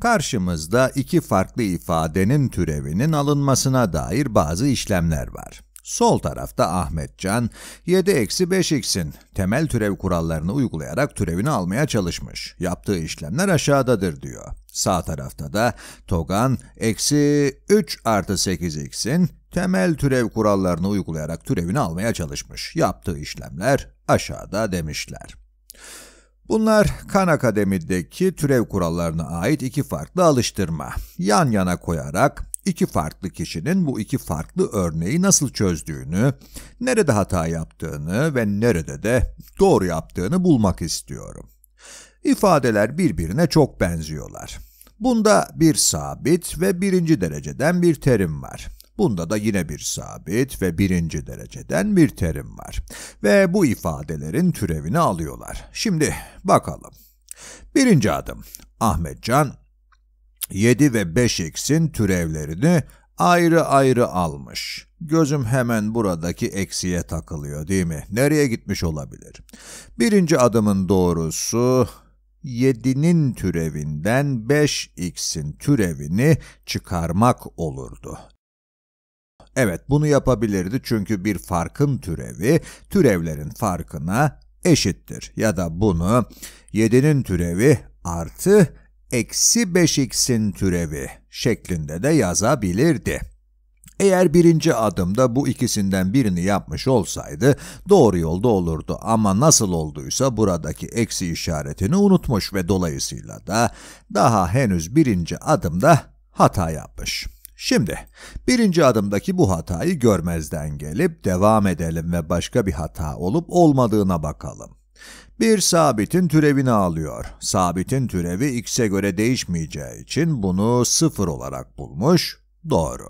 Karşımızda iki farklı ifadenin türevinin alınmasına dair bazı işlemler var. Sol tarafta Ahmetcan, 7-5x'in temel türev kurallarını uygulayarak türevini almaya çalışmış. Yaptığı işlemler aşağıdadır diyor. Sağ tarafta da Togan, eksi 3 artı 8x'in temel türev kurallarını uygulayarak türevini almaya çalışmış. Yaptığı işlemler aşağıda demişler. Bunlar Khan Akademi'deki türev kurallarına ait iki farklı alıştırma. Yan yana koyarak iki farklı kişinin bu iki farklı örneği nasıl çözdüğünü, nerede hata yaptığını ve nerede de doğru yaptığını bulmak istiyorum. İfadeler birbirine çok benziyorlar. Bunda bir sabit ve birinci dereceden bir terim var. Bunda da yine bir sabit ve birinci dereceden bir terim var. Ve bu ifadelerin türevini alıyorlar. Şimdi bakalım. Birinci adım. Ahmetcan 7 ve 5x'in türevlerini ayrı ayrı almış. Gözüm hemen buradaki eksiye takılıyor değil mi? Nereye gitmiş olabilir? Birinci adımın doğrusu 7'nin türevinden 5x'in türevini çıkarmak olurdu. Evet bunu yapabilirdi çünkü bir farkın türevi türevlerin farkına eşittir. Ya da bunu 7'nin türevi artı eksi 5x'in türevi şeklinde de yazabilirdi. Eğer birinci adımda bu ikisinden birini yapmış olsaydı doğru yolda olurdu ama nasıl olduysa buradaki eksi işaretini unutmuş ve dolayısıyla da daha henüz birinci adımda hata yapmış. Şimdi birinci adımdaki bu hatayı görmezden gelip devam edelim ve başka bir hata olup olmadığına bakalım. Bir sabitin türevini alıyor. Sabitin türevi x'e göre değişmeyeceği için bunu 0 olarak bulmuş. Doğru.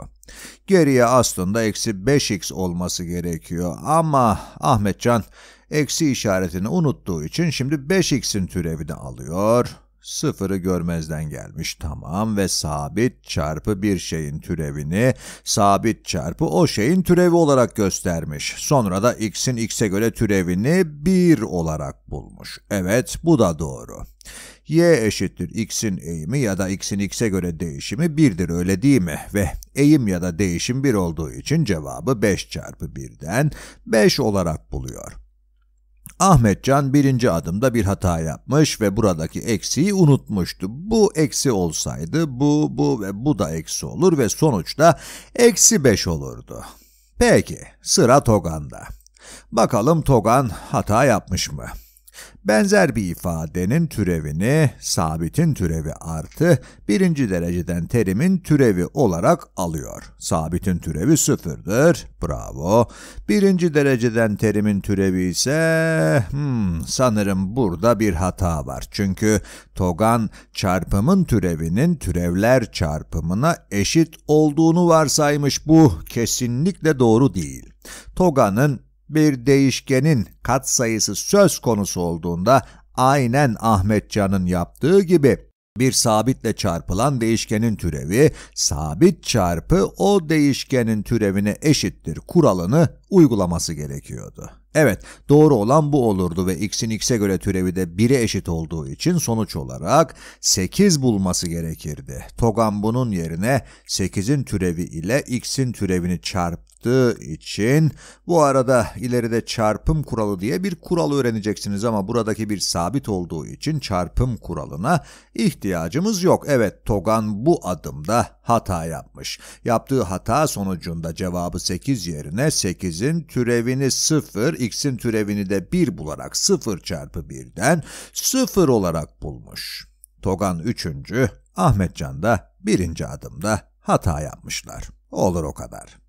Geriye aslında eksi 5x olması gerekiyor ama Ahmetcan eksi işaretini unuttuğu için şimdi 5x'in türevini alıyor. Sıfırı görmezden gelmiş tamam ve sabit çarpı bir şeyin türevini sabit çarpı o şeyin türevi olarak göstermiş. Sonra da x'in x'e göre türevini 1 olarak bulmuş. Evet bu da doğru. y eşittir x'in eğimi ya da x'in x'e göre değişimi 1'dir öyle değil mi? Ve eğim ya da değişim 1 olduğu için cevabı 5 çarpı 1'den 5 olarak buluyor. Ahmetcan birinci adımda bir hata yapmış ve buradaki eksiği unutmuştu. Bu eksi olsaydı bu, bu ve bu da eksi olur ve sonuçta eksi 5 olurdu. Peki sıra Togan'da. Bakalım Togan hata yapmış mı? Benzer bir ifadenin türevini sabitin türevi artı birinci dereceden terimin türevi olarak alıyor. Sabitin türevi sıfırdır. Bravo. Birinci dereceden terimin türevi ise hmm, sanırım burada bir hata var. Çünkü Togan çarpımın türevinin türevler çarpımına eşit olduğunu varsaymış. Bu kesinlikle doğru değil. Toga'nın bir değişkenin katsayısı söz konusu olduğunda aynen Ahmetcan'ın yaptığı gibi bir sabitle çarpılan değişkenin türevi, sabit çarpı o değişkenin türevine eşittir kuralını uygulaması gerekiyordu. Evet, doğru olan bu olurdu ve x'in x'e göre türevi de 1'e eşit olduğu için sonuç olarak 8 bulması gerekirdi. Togan bunun yerine 8'in türevi ile x'in türevini çarp çalıştığı için bu arada ileride çarpım kuralı diye bir kural öğreneceksiniz ama buradaki bir sabit olduğu için çarpım kuralına ihtiyacımız yok. Evet Togan bu adımda hata yapmış. Yaptığı hata sonucunda cevabı 8 yerine 8'in türevini 0, x'in türevini de 1 bularak 0 çarpı 1'den 0 olarak bulmuş. Togan 3. Ahmetcan da birinci adımda hata yapmışlar. Olur o kadar.